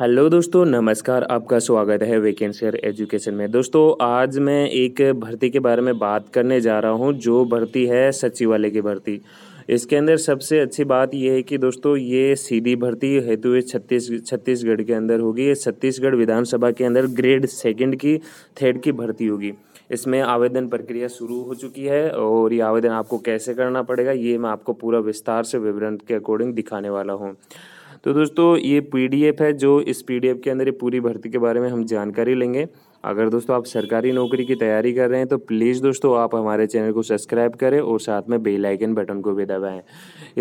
hello दोस्तों नमस्कार आपका स्वागत है वेकेंसियर एजुकेशन में दोस्तों आज मैं एक भर्ती के बारे में बात करने जा रहा हूं जो भर्ती है सचिवालय की भर्ती इसके अंदर सबसे अच्छी बात यह है कि दोस्तों ये सीधी भर्ती हेतु छत्तीस छत्तीसगढ़ के अंदर होगी ये छत्तीसगढ़ विधानसभा के अंदर ग्रेड सेकंड की थर्ड की भर्ती होगी इसमें आवेदन प्रक्रिया शुरू हो चुकी है और ये आवेदन आपको कैसे करना पड़ेगा ये मैं आपको पूरा विस्तार से विवरण के अकॉर्डिंग दिखाने वाला हूँ तो दोस्तों ये पी है जो इस पी के अंदर ये पूरी भर्ती के बारे में हम जानकारी लेंगे अगर दोस्तों आप सरकारी नौकरी की तैयारी कर रहे हैं तो प्लीज़ दोस्तों आप हमारे चैनल को सब्सक्राइब करें और साथ में बेल आइकन बटन को भी दबाएं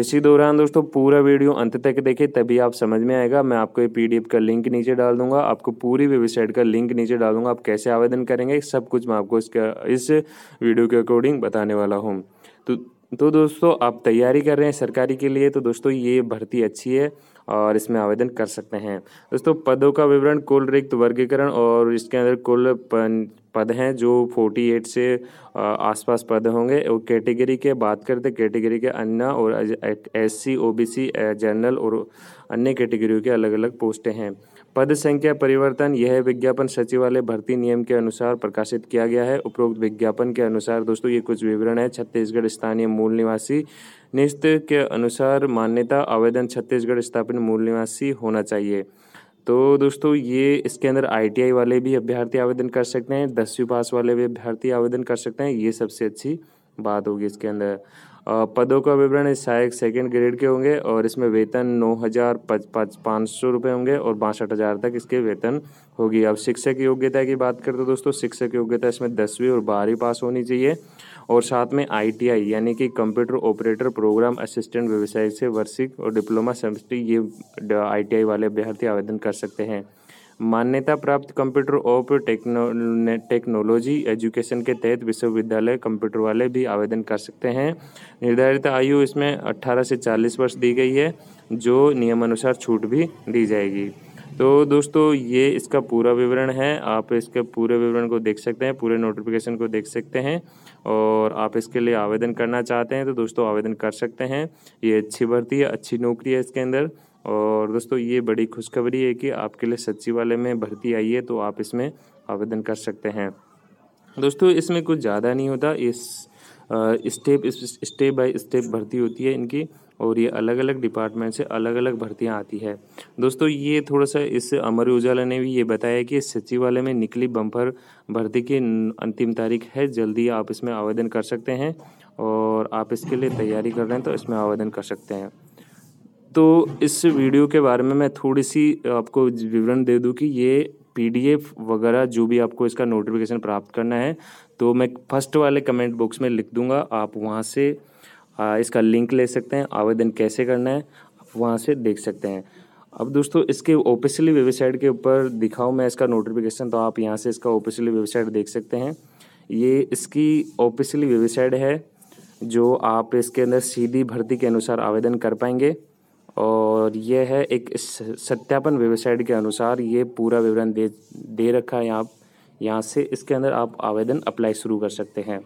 इसी दौरान दोस्तों पूरा वीडियो अंत तक देखें तभी आप समझ में आएगा मैं आपको ये पीडीएफ का लिंक नीचे डाल दूंगा आपको पूरी वेबसाइट का लिंक नीचे डाल दूंगा आप कैसे आवेदन करेंगे सब कुछ मैं आपको इसका इस वीडियो के अकॉर्डिंग बताने वाला हूँ तो तो दोस्तों आप तैयारी कर रहे हैं सरकारी के लिए तो दोस्तों ये भर्ती अच्छी है और इसमें आवेदन कर सकते हैं दोस्तों पदों का विवरण कुल रिक्त वर्गीकरण और इसके अंदर कुल पद हैं जो 48 से आसपास पद होंगे और कैटेगरी के बात करते कैटेगरी के अन्य और S C O B C general और अन्य कैटेगरियों के अलग अलग पोस्टें हैं पद संख्या परिवर्तन यह विज्ञापन सचिवालय भर्ती नियम के अनुसार प्रकाशित किया गया है उपरोक्त विज्ञापन के अनुसार दोस्तों ये कुछ विवरण है छत्तीसगढ़ स्थानीय मूल निवासी निस्त के अनुसार मान्यता आवेदन छत्तीसगढ़ स्थापित मूल निवासी होना चाहिए तो दोस्तों ये इसके अंदर आईटीआई वाले भी अभ्यर्थी आवेदन कर सकते हैं दसवीं पास वाले भी अभ्यर्थी आवेदन कर सकते हैं ये सबसे अच्छी बात होगी इसके अंदर पदों का विवरण सहायक सेकेंड ग्रेड के होंगे और इसमें वेतन नौ हज़ार पाँच सौ रुपये होंगे और बासठ हज़ार तक इसके वेतन होगी अब शिक्षक योग्यता की बात करते दोस्तों शिक्षक योग्यता इसमें दसवीं और बारहवीं पास होनी चाहिए और साथ में आईटीआई यानी कि कंप्यूटर ऑपरेटर प्रोग्राम असिस्टेंट व्यवसाय से वार्षिक और डिप्लोमा सेमेस्टर ये आईटीआई वाले अभ्यर्थी आवेदन कर सकते हैं मान्यता प्राप्त computer of techno technology education के तहत विश्वविद्यालय कंप्यूटर वाले भी आवेदन कर सकते हैं निर्धारित आयु इसमें 18 से 40 वर्ष दी गई है जो नियमानुसार छूट भी दी जाएगी तो दोस्तों ये इसका पूरा विवरण है आप इसके पूरे विवरण को देख सकते हैं पूरे नोटिफिकेशन को देख सकते हैं और आप इसके लिए आवेदन करना चाहते हैं तो दोस्तों आवेदन कर सकते हैं ये अच्छी भर्ती है अच्छी नौकरी है इसके अंदर और दोस्तों ये बड़ी खुशखबरी है कि आपके लिए सचिवालय में भर्ती आई है तो आप इसमें आवेदन कर सकते हैं दोस्तों इसमें कुछ ज़्यादा नहीं होता इस स्टेप स्टेप बाय स्टेप भर्ती होती है इनकी और ये अलग अलग डिपार्टमेंट से अलग अलग भर्तियां आती है दोस्तों ये थोड़ा सा इस अमर उजाला ने भी ये बताया कि सचिवालय में निकली बम्फर भर्ती की अंतिम तारीख है जल्दी आप इसमें आवेदन कर सकते हैं और आप इसके लिए तैयारी कर रहे हैं तो इसमें आवेदन कर सकते हैं तो इस वीडियो के बारे में मैं थोड़ी सी आपको विवरण दे दूँ कि ये पीडीएफ वगैरह जो भी आपको इसका नोटिफिकेशन प्राप्त करना है तो मैं फर्स्ट वाले कमेंट बॉक्स में लिख दूंगा आप वहाँ से इसका लिंक ले सकते हैं आवेदन कैसे करना है आप वहाँ से देख सकते हैं अब दोस्तों इसके ऑफिशियली वेबसाइट के ऊपर दिखाऊँ मैं इसका नोटिफिकेशन तो आप यहाँ से इसका ऑफिशियली वेबसाइट देख सकते हैं ये इसकी ऑफिशियली वेबसाइट है जो आप इसके अंदर सीधी भर्ती के अनुसार आवेदन कर पाएंगे और यह है एक सत्यापन वेबसाइट के अनुसार ये पूरा विवरण दे दे रखा है यहाँ यहाँ से इसके अंदर आप आवेदन अप्लाई शुरू कर सकते हैं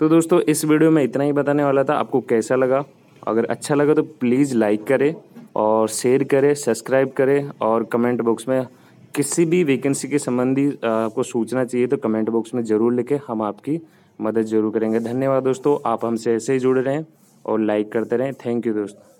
तो दोस्तों इस वीडियो में इतना ही बताने वाला था आपको कैसा लगा अगर अच्छा लगा तो प्लीज़ लाइक करें और शेयर करें सब्सक्राइब करें और कमेंट बॉक्स में किसी भी वैकेंसी के संबंधी आपको सूचना चाहिए तो कमेंट बॉक्स में ज़रूर लिखें हम आपकी मदद जरूर करेंगे धन्यवाद दोस्तों आप हमसे ऐसे ही जुड़ रहे हैं और लाइक करते रहें थैंक यू दोस्तों